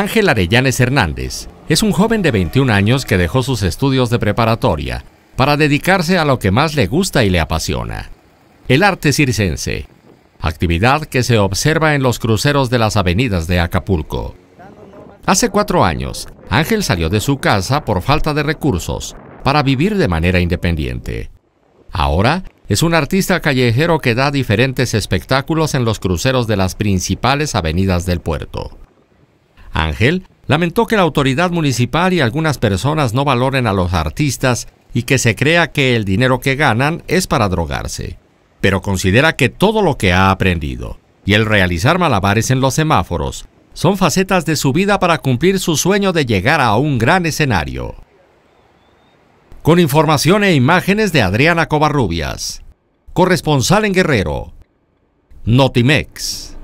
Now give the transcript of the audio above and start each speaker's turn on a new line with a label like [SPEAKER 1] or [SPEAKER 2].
[SPEAKER 1] Ángel Arellanes Hernández es un joven de 21 años que dejó sus estudios de preparatoria para dedicarse a lo que más le gusta y le apasiona, el arte circense, actividad que se observa en los cruceros de las avenidas de Acapulco. Hace cuatro años, Ángel salió de su casa por falta de recursos para vivir de manera independiente. Ahora es un artista callejero que da diferentes espectáculos en los cruceros de las principales avenidas del puerto lamentó que la autoridad municipal y algunas personas no valoren a los artistas y que se crea que el dinero que ganan es para drogarse. Pero considera que todo lo que ha aprendido y el realizar malabares en los semáforos son facetas de su vida para cumplir su sueño de llegar a un gran escenario. Con información e imágenes de Adriana Covarrubias, corresponsal en Guerrero, Notimex.